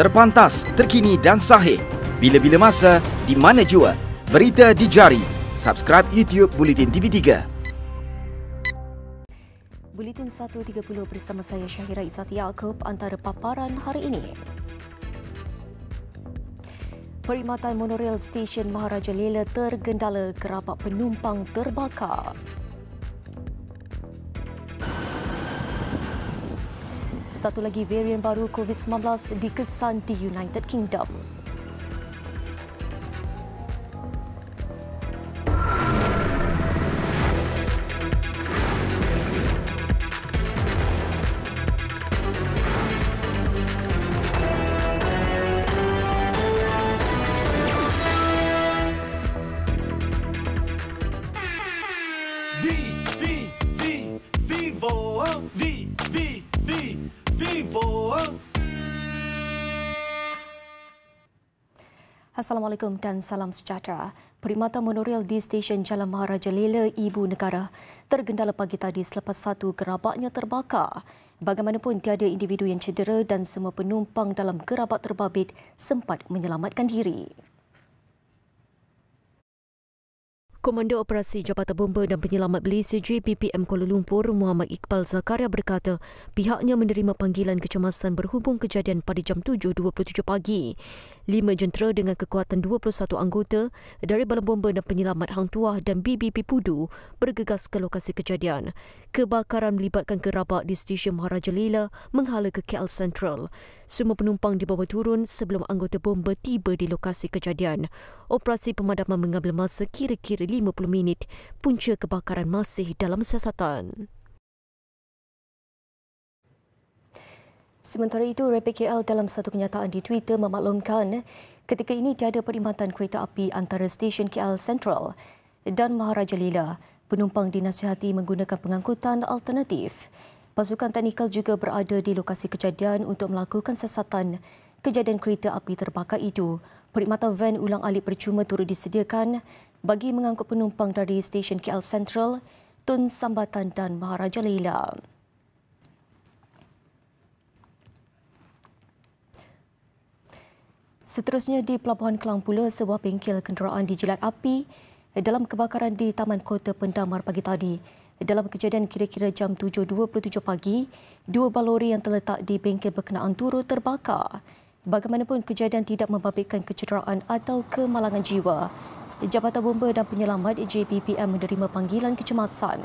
Terpantas, terkini dan sahih. Bila-bila masa, di mana jua. Berita dijari. Subscribe YouTube Bulletin TV3. Bulletin 1.30 bersama saya Syahira Izzat Yaakob antara paparan hari ini. Perkhidmatan monorail stesen Maharaja Lela tergendala kerabat penumpang terbakar. satu lagi varian baru COVID-19 dikesan di United Kingdom. Assalamualaikum dan salam sejahtera. Perkhidmatan monorail di stesen Jalan Maharaja Lela Ibu Negara tergendala pagi tadi selepas satu gerabaknya terbakar. Bagaimanapun tiada individu yang cedera dan semua penumpang dalam gerabak terbabit sempat menyelamatkan diri. Komando Operasi Jabatan Bomba dan Penyelamat Malaysia JPPM Kuala Lumpur Muhammad Iqbal Zakaria berkata pihaknya menerima panggilan kecemasan berhubung kejadian pada jam 7.27 pagi. Lima jentera dengan kekuatan 21 anggota dari Balai Bomba dan Penyelamat Hang Tuah dan BBP Pudu bergegas ke lokasi kejadian kebakaran melibatkan gerabak di stesen Maharaja Lila menghala ke KL Central. Semua penumpang dibawa turun sebelum anggota bomba tiba di lokasi kejadian. Operasi pemadaman mengambil masa kira-kira 50 minit. Punca kebakaran masih dalam siasatan. Sementara itu, Rapid KL dalam satu kenyataan di Twitter memaklumkan ketika ini tiada perkhidmatan kereta api antara stesen KL Central dan Maharaja Lila penumpang dinasihati menggunakan pengangkutan alternatif. Pasukan teknikal juga berada di lokasi kejadian untuk melakukan sesatan kejadian kereta api terbakar itu. Perkhidmatan van ulang-alik percuma turut disediakan bagi mengangkut penumpang dari stesen KL Central, Tun Sambatan dan Maharaja Leila. Seterusnya di Pelabuhan Kelang pula, sebuah bengkel kenderaan dijilat api dalam kebakaran di Taman Kota Pendamar pagi tadi. Dalam kejadian kira-kira jam 7.27 pagi, dua balori yang terletak di bengkel berkenaan turut terbakar. Bagaimanapun kejadian tidak membabitkan kecederaan atau kemalangan jiwa. Jabatan Bomba dan Penyelamat JPPM menerima panggilan kecemasan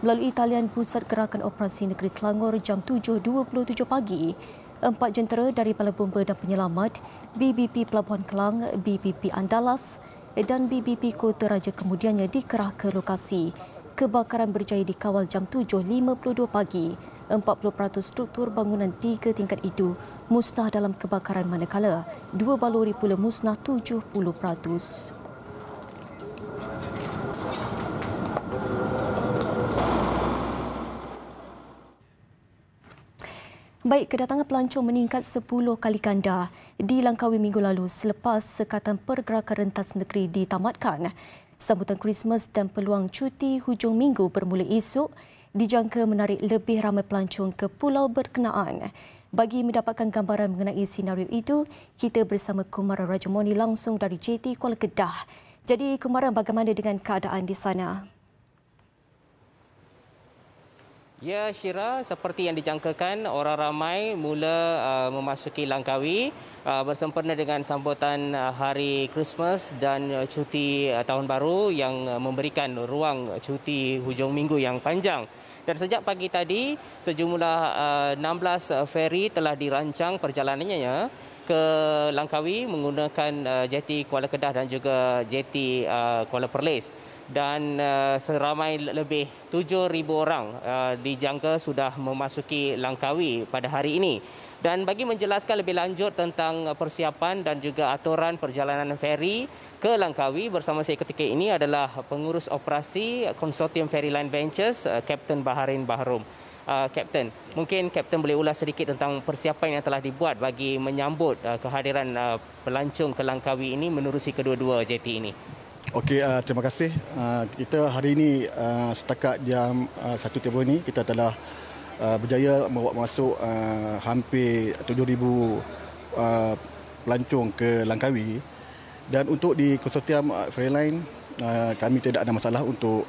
melalui talian Pusat Gerakan Operasi Negeri Selangor jam 7.27 pagi. Empat jentera dari Balai Bomba dan Penyelamat, BBP Pelabuhan Kelang, BBP Andalas, dan BBP Kota Raja kemudiannya dikerah ke lokasi. Kebakaran berjaya dikawal jam 7.52 pagi. 40% struktur bangunan tiga tingkat itu musnah dalam kebakaran manakala. Dua baluri pula musnah 70%. Baik, kedatangan pelancong meningkat 10 kali ganda di Langkawi minggu lalu selepas Sekatan Pergerakan Rentas Negeri ditamatkan. Sambutan Christmas dan peluang cuti hujung minggu bermula esok dijangka menarik lebih ramai pelancong ke pulau berkenaan. Bagi mendapatkan gambaran mengenai senario itu, kita bersama Kumara Rajamoni langsung dari JT Kuala Kedah. Jadi, Kumara bagaimana dengan keadaan di sana? Ya Syira, seperti yang dijangkakan, orang ramai mula uh, memasuki Langkawi uh, bersempena dengan sambutan uh, hari Christmas dan uh, cuti uh, tahun baru yang uh, memberikan ruang cuti hujung minggu yang panjang. Dan sejak pagi tadi, sejumlah uh, 16 uh, feri telah dirancang perjalanannya Ya ke Langkawi menggunakan uh, jeti Kuala Kedah dan juga jeti uh, Kuala Perlis dan uh, seramai lebih 7000 orang uh, dijangka sudah memasuki Langkawi pada hari ini dan bagi menjelaskan lebih lanjut tentang uh, persiapan dan juga aturan perjalanan feri ke Langkawi bersama saya ketika ini adalah pengurus operasi konsortium Ferry Line Ventures uh, Captain Baharin Bahrum uh, Captain. Mungkin Captain boleh ulas sedikit tentang persiapan yang telah dibuat bagi menyambut uh, kehadiran uh, pelancong ke Langkawi ini menerusi kedua-dua JT ini. Okey, uh, terima kasih. Uh, kita hari ini uh, setakat jam uh, satu tiba ini, kita telah uh, berjaya membawa masuk uh, hampir 7,000 uh, pelancong ke Langkawi. Dan untuk di konsortium uh, Freeline, uh, kami tidak ada masalah untuk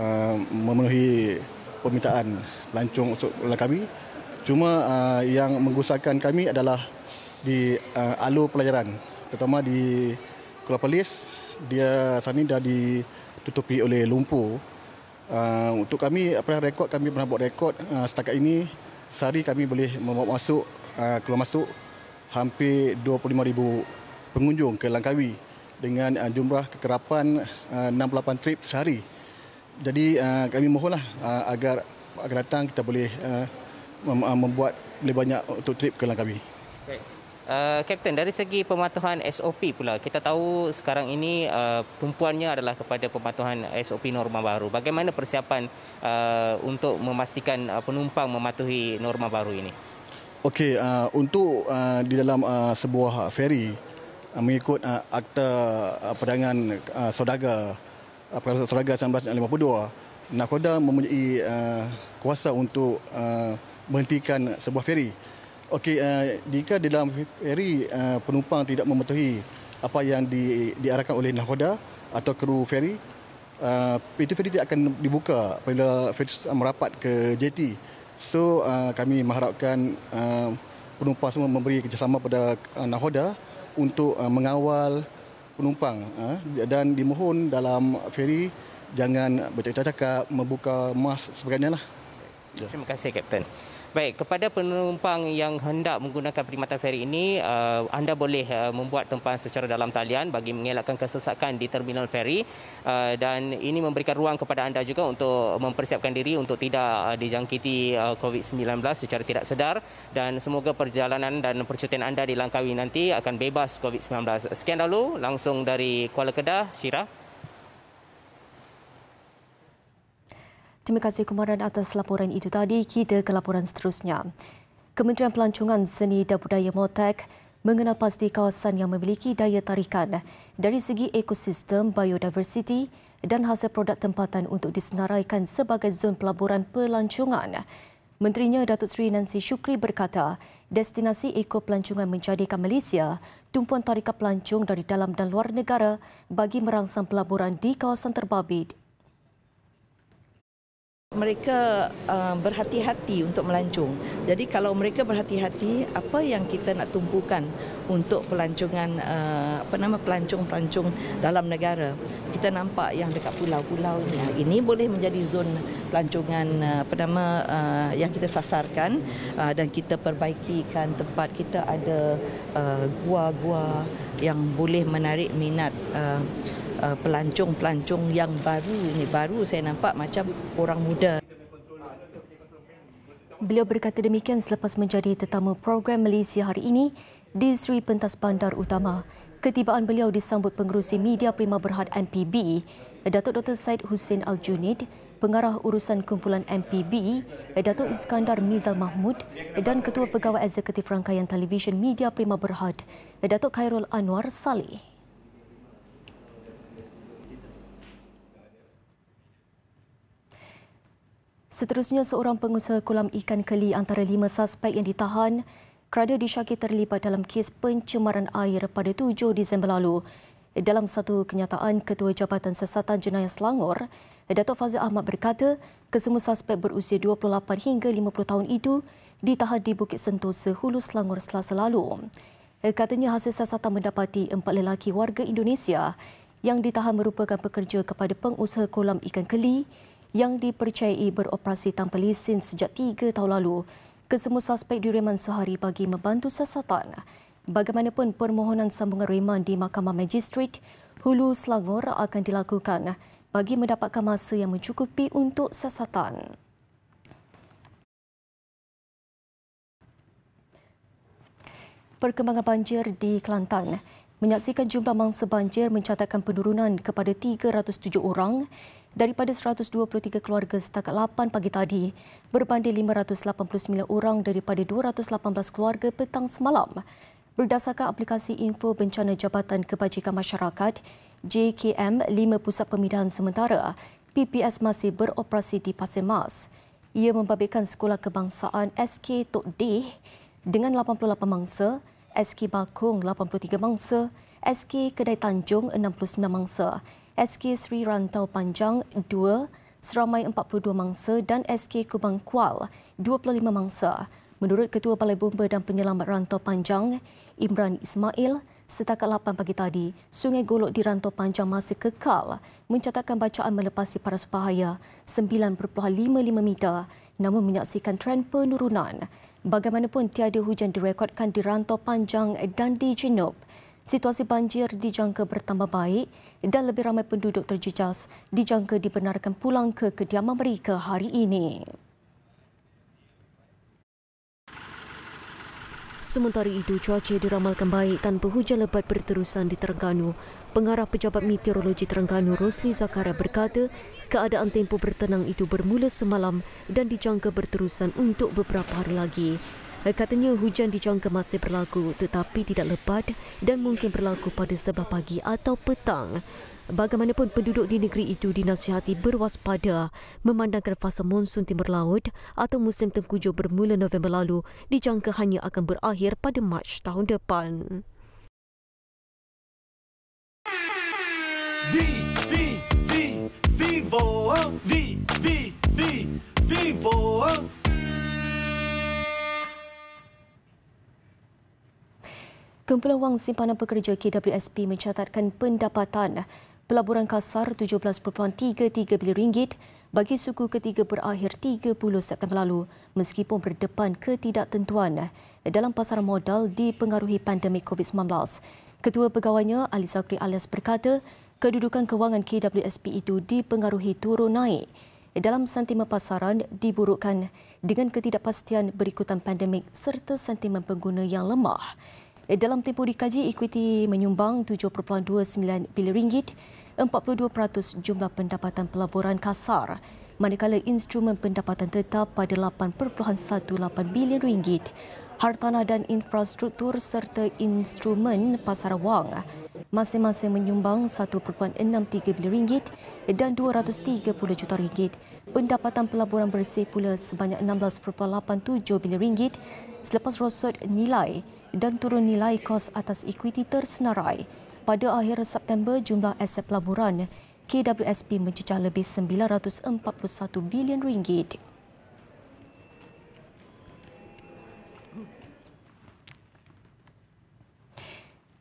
uh, memenuhi permintaan pelancong untuk kami. Cuma uh, yang menggusarkan kami adalah di uh, alur pelajaran. Terutama di Kuala Palis, dia sana dah ditutupi oleh lumpur. Uh, untuk kami, apa rekod kami pernah buat rekod uh, setakat ini, sehari kami boleh membawa masuk, uh, keluar masuk hampir 25,000 pengunjung ke Langkawi dengan uh, jumlah kekerapan uh, 68 trip sehari. Jadi uh, kami mohonlah uh, agar akan datang kita boleh uh, membuat lebih banyak untuk trip ke Langkawi. Eh, Kapten, uh, dari segi pematuhan SOP pula, kita tahu sekarang ini uh, tumpuannya adalah kepada pematuhan SOP norma baru. Bagaimana persiapan uh, untuk memastikan uh, penumpang mematuhi norma baru ini? Okey, uh, untuk uh, di dalam uh, sebuah feri uh, mengikut uh, Akta uh, Perdagangan uh, Saudaga uh, Saudaga 1952, nakoda mempunyai uh, kuasa untuk uh, menghentikan sebuah feri. Okey, uh, jika di dalam feri uh, penumpang tidak mematuhi apa yang di, diarahkan oleh nakoda atau kru feri, uh, pintu feri tidak akan dibuka apabila feri merapat ke jetty. So uh, kami mengharapkan uh, penumpang semua memberi kerjasama pada uh, nakoda untuk uh, mengawal penumpang uh, dan dimohon dalam feri jangan bercakap-cakap, membuka mas sebagainya lah. Ya. Terima kasih Kapten. Baik, kepada penumpang yang hendak menggunakan perkhidmatan feri ini, uh, anda boleh uh, membuat tempahan secara dalam talian bagi mengelakkan kesesakan di terminal feri uh, dan ini memberikan ruang kepada anda juga untuk mempersiapkan diri untuk tidak dijangkiti COVID-19 secara tidak sedar dan semoga perjalanan dan percutian anda di Langkawi nanti akan bebas COVID-19. Sekian dahulu, langsung dari Kuala Kedah, Syirah. Terima kasih kumaran atas laporan itu tadi. Kita ke laporan seterusnya. Kementerian Pelancongan Seni dan Budaya Motek mengenal pasti kawasan yang memiliki daya tarikan dari segi ekosistem biodiversiti dan hasil produk tempatan untuk disenaraikan sebagai zon pelaburan pelancongan. Menterinya Datuk Seri Nancy Shukri berkata, destinasi ekor pelancongan menjadikan Malaysia tumpuan tarikan pelancong dari dalam dan luar negara bagi merangsang pelaburan di kawasan terbabit mereka uh, berhati-hati untuk melancung. Jadi kalau mereka berhati-hati, apa yang kita nak tumpukan untuk pelancongan uh, apa nama pelancong-pelancong dalam negara? Kita nampak yang dekat pulau-pulau ini, ah, ini boleh menjadi zon pelancongan uh, apa nama uh, yang kita sasarkan uh, dan kita perbaikikan tempat kita ada uh, gua-gua yang boleh menarik minat. Uh, Uh, pelancong-pelancong yang baru ini baru saya nampak macam orang muda. Beliau berkata demikian selepas menjadi tetamu program Malaysia hari ini di Sri Pentas Bandar Utama. Ketibaan beliau disambut pengerusi media Prima Berhad MPB, Datuk Dr. Said Hussein Al-Junid, Pengarah Urusan Kumpulan MPB, Datuk Iskandar Mizal Mahmud dan Ketua Pegawai Eksekutif Rangkaian Televisyen Media Prima Berhad, Datuk Khairul Anwar Salih. Seterusnya, seorang pengusaha kolam ikan keli antara lima suspek yang ditahan kerana disyaki terlibat dalam kes pencemaran air pada 7 Disember lalu. Dalam satu kenyataan, Ketua Jabatan Sesatan Jenayah Selangor, Datuk Fazil Ahmad berkata, kesemua suspek berusia 28 hingga 50 tahun itu ditahan di Bukit Sentosa, Hulu Selangor selasa lalu. Katanya hasil sesatan mendapati empat lelaki warga Indonesia yang ditahan merupakan pekerja kepada pengusaha kolam ikan keli yang dipercayai beroperasi tanpa lesen sejak tiga tahun lalu. Kesemua suspek direman sehari bagi membantu siasatan. Bagaimanapun permohonan sambungan reman di Mahkamah Magistrik, Hulu Selangor akan dilakukan bagi mendapatkan masa yang mencukupi untuk siasatan. Perkembangan banjir di Kelantan menyaksikan jumlah mangsa banjir mencatatkan penurunan kepada 307 orang daripada 123 keluarga setakat 8 pagi tadi berbanding 589 orang daripada 218 keluarga petang semalam. Berdasarkan aplikasi info bencana Jabatan Kebajikan Masyarakat JKM 5 pusat pemindahan sementara, PPS masih beroperasi di Pasir Mas. Ia membabitkan Sekolah Kebangsaan SK Tok D dengan 88 mangsa, SK Bakung 83 mangsa, SK Kedai Tanjung 69 mangsa SK Sri Rantau Panjang 2 seramai 42 mangsa dan SK Kubang Kual 25 mangsa. Menurut Ketua Balai Bomba dan Penyelamat Rantau Panjang, Imran Ismail, setakat 8 pagi tadi, Sungai Golok di Rantau Panjang masih kekal mencatatkan bacaan melepasi paras bahaya 9.55 meter namun menyaksikan tren penurunan. Bagaimanapun, tiada hujan direkodkan di Rantau Panjang dan di Jinup situasi banjir dijangka bertambah baik dan lebih ramai penduduk terjejas dijangka dibenarkan pulang ke kediaman mereka hari ini. Sementara itu, cuaca diramalkan baik tanpa hujan lebat berterusan di Terengganu. Pengarah Pejabat Meteorologi Terengganu, Rosli Zakaria berkata, keadaan tempoh bertenang itu bermula semalam dan dijangka berterusan untuk beberapa hari lagi. Eh, katanya hujan dijangka masih berlaku tetapi tidak lebat dan mungkin berlaku pada sebelah pagi atau petang. Bagaimanapun penduduk di negeri itu dinasihati berwaspada memandangkan fasa monsun timur laut atau musim tengkujuh bermula November lalu dijangka hanya akan berakhir pada Mac tahun depan. V, V, V, Vivo, V, V, V, Vivo. Kumpulan Wang Simpanan Pekerja KWSP mencatatkan pendapatan pelaburan kasar RM17.33 bilion ringgit bagi suku ketiga berakhir 30 September lalu meskipun berdepan ketidaktentuan dalam pasar modal dipengaruhi pandemik COVID-19. Ketua pegawainya Ali Zakri alias berkata kedudukan kewangan KWSP itu dipengaruhi turun naik dalam sentimen pasaran diburukkan dengan ketidakpastian berikutan pandemik serta sentimen pengguna yang lemah. Eh, dalam tempoh dikaji, equity menyumbang 7.29 bilion ringgit, 42% jumlah pendapatan pelaburan kasar, manakala instrumen pendapatan tetap pada 8.18 bilion ringgit. Hartanah dan infrastruktur serta instrumen pasar wang masing-masing menyumbang 1.63 bilion ringgit dan 230 juta ringgit. Pendapatan pelaburan bersih pula sebanyak 16.87 bilion ringgit selepas rosot nilai dan turun nilai kos atas ekuiti tersenarai. Pada akhir September, jumlah aset pelaburan KWSP mencecah lebih 941 bilion ringgit.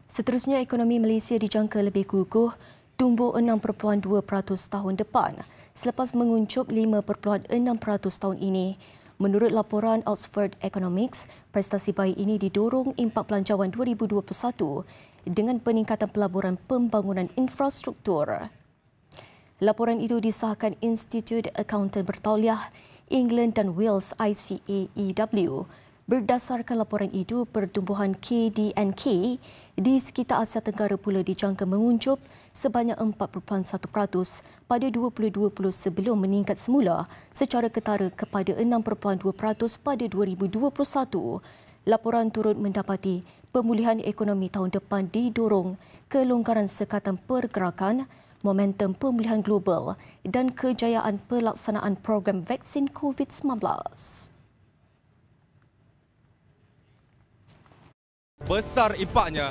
Seterusnya, ekonomi Malaysia dijangka lebih kukuh tumbuh 6.2% tahun depan selepas menguncup 5.6% tahun ini. Menurut laporan Oxford Economics, prestasi baik ini didorong impak pelancawan 2021 dengan peningkatan pelaburan pembangunan infrastruktur. Laporan itu disahkan Institute Accountant Bertauliah England dan Wales ICAEW Berdasarkan laporan itu, pertumbuhan KDNK di sekitar Asia Tenggara pula dijangka menguncup sebanyak 4.1% pada 2020 sebelum meningkat semula secara ketara kepada 6.2% pada 2021. Laporan turut mendapati pemulihan ekonomi tahun depan didorong kelonggaran sekatan pergerakan, momentum pemulihan global dan kejayaan pelaksanaan program vaksin COVID-19. besar impaknya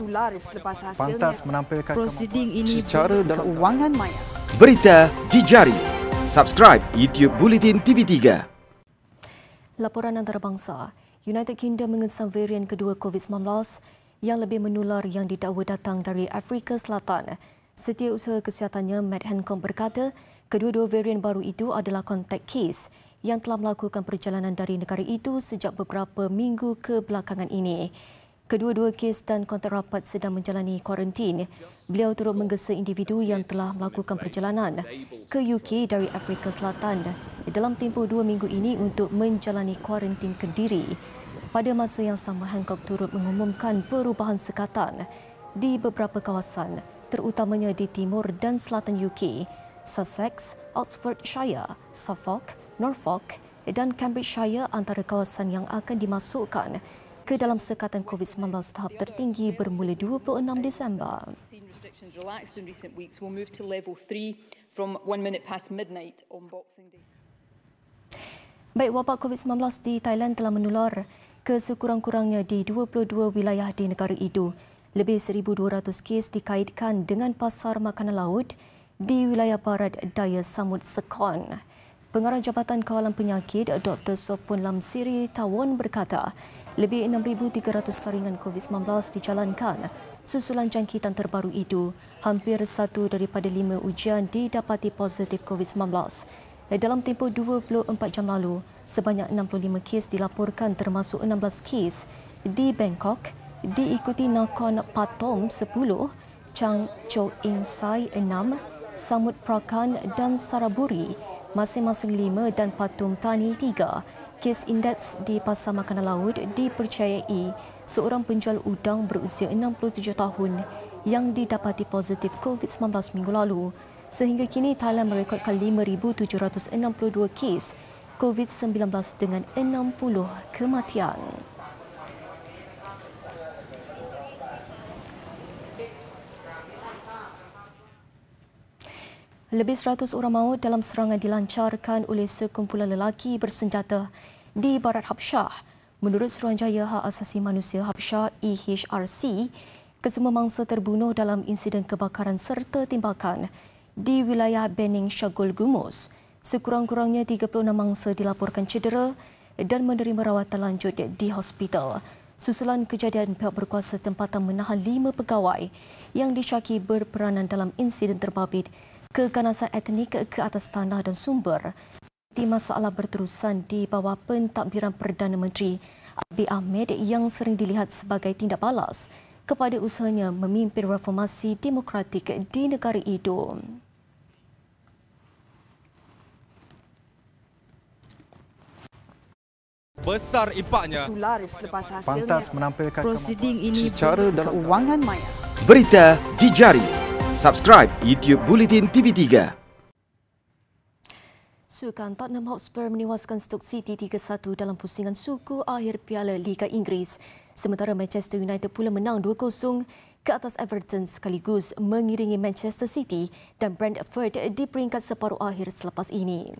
pantas menampilkan proceeding ini secara dan keuangan maya berita dijari subscribe YouTube Bulletin TV3 laporan antarabangsa United Kingdom mengesan varian kedua COVID-19 yang lebih menular yang didakwa datang dari Afrika Selatan. Setiausaha kesihatannya, Matt Hancock berkata, kedua-dua varian baru itu adalah contact case yang telah melakukan perjalanan dari negara itu sejak beberapa minggu kebelakangan ini. Kedua-dua kes dan kontak rapat sedang menjalani kuarantin. Beliau turut menggesa individu yang telah melakukan perjalanan ke UK dari Afrika Selatan dalam tempoh dua minggu ini untuk menjalani kuarantin kendiri. Pada masa yang sama, Hancock turut mengumumkan perubahan sekatan di beberapa kawasan, terutamanya di timur dan selatan UK, Sussex, Oxfordshire, Suffolk, Norfolk dan Cambridgeshire antara kawasan yang akan dimasukkan ke dalam sekatan COVID-19 tahap tertinggi bermula 26 Disember. Baik, wabak COVID-19 di Thailand telah menular ke sekurang-kurangnya di 22 wilayah di negara itu. Lebih 1,200 kes dikaitkan dengan pasar makanan laut di wilayah barat daya Samud Sekon. Pengarah Jabatan Kawalan Penyakit Dr. Sopun Lam Siri Tawon berkata, lebih 6,300 saringan COVID-19 dijalankan. Susulan jangkitan terbaru itu, hampir satu daripada lima ujian didapati positif COVID-19. Dalam tempoh 24 jam lalu, sebanyak 65 kes dilaporkan termasuk 16 kes di Bangkok, diikuti Nakhon Pathom 10, Chang Cho In Sai 6, Samut Prakan dan Saraburi masing-masing 5 dan Pathum Thani kes indeks di Pasar Makanan Laut dipercayai seorang penjual udang berusia 67 tahun yang didapati positif COVID-19 minggu lalu. Sehingga kini Thailand merekodkan 5,762 kes COVID-19 dengan 60 kematian. Lebih 100 orang maut dalam serangan dilancarkan oleh sekumpulan lelaki bersenjata di Barat Habsyah. Menurut Suruhanjaya Hak Asasi Manusia Habsyah EHRC, kesemua mangsa terbunuh dalam insiden kebakaran serta timbakan di wilayah Bening Syagol Gumus. Sekurang-kurangnya 36 mangsa dilaporkan cedera dan menerima rawatan lanjut di hospital. Susulan kejadian pihak berkuasa tempatan menahan lima pegawai yang dicaki berperanan dalam insiden terbabit keganasan etnik ke atas tanah dan sumber di masalah berterusan di bawah pentadbiran Perdana Menteri Abiy Ahmed yang sering dilihat sebagai tindak balas kepada usahanya memimpin reformasi demokratik di negara itu. Besar impaknya. Pantas menampilkan prosiding ini secara dalam kewangan maya. Berita di jari. Subscribe YouTube Bulletin TV3. Sukan Tottenham Hotspur menewaskan Stoke City 3-1 dalam pusingan suku akhir Piala Liga Inggeris. Sementara Manchester United pula menang 2-0 ke atas Everton sekaligus mengiringi Manchester City dan Brentford di peringkat separuh akhir selepas ini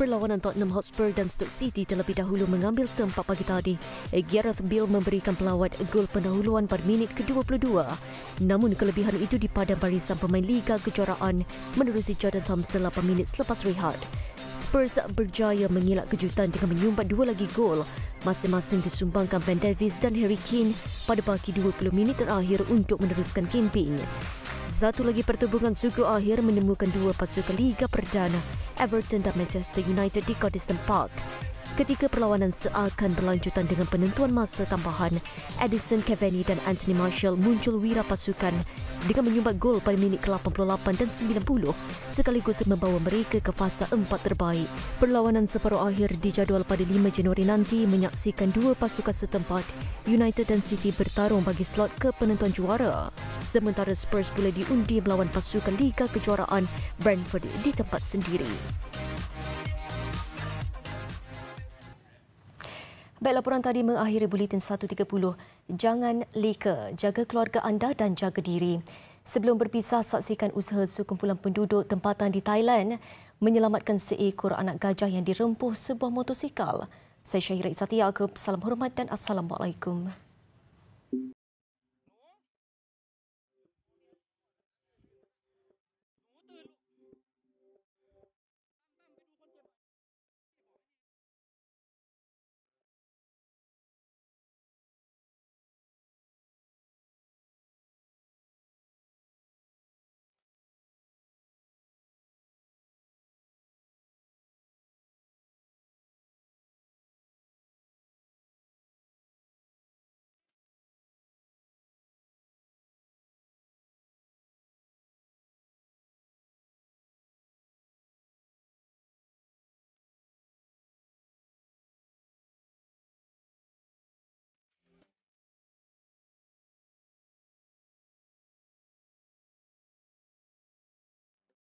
perlawanan Tottenham Hotspur dan Stoke City terlebih dahulu mengambil tempat pagi tadi. Gareth Bale memberikan pelawat gol pendahuluan pada minit ke-22. Namun kelebihan itu dipadam barisan pemain Liga Kejuaraan menerusi Jordan Thompson 8 minit selepas rehat. Spurs berjaya mengilat kejutan dengan menyumbat dua lagi gol masing-masing disumbangkan Ben Davies dan Harry Kane pada baki 20 minit terakhir untuk meneruskan kempen. Satu lagi pertubungan suku akhir menemukan dua pasukan Liga Perdana, Everton dan Manchester United di Goddison Park. Ketika perlawanan seakan berlanjutan dengan penentuan masa tambahan, Edison Cavani dan Anthony Marshall muncul wira pasukan dengan menyumbat gol pada minit ke-88 dan 90 sekaligus membawa mereka ke fasa empat terbaik. Perlawanan separuh akhir dijadual pada 5 Januari nanti menyaksikan dua pasukan setempat, United dan City bertarung bagi slot ke penentuan juara. Sementara Spurs boleh diundi melawan pasukan Liga Kejuaraan Brentford di tempat sendiri. Baik laporan tadi mengakhiri Buletin 130. Jangan leka, jaga keluarga anda dan jaga diri. Sebelum berpisah, saksikan usaha sekumpulan penduduk tempatan di Thailand menyelamatkan seekor anak gajah yang dirempuh sebuah motosikal. Saya Syahira Izzati Yaakob, salam hormat dan Assalamualaikum.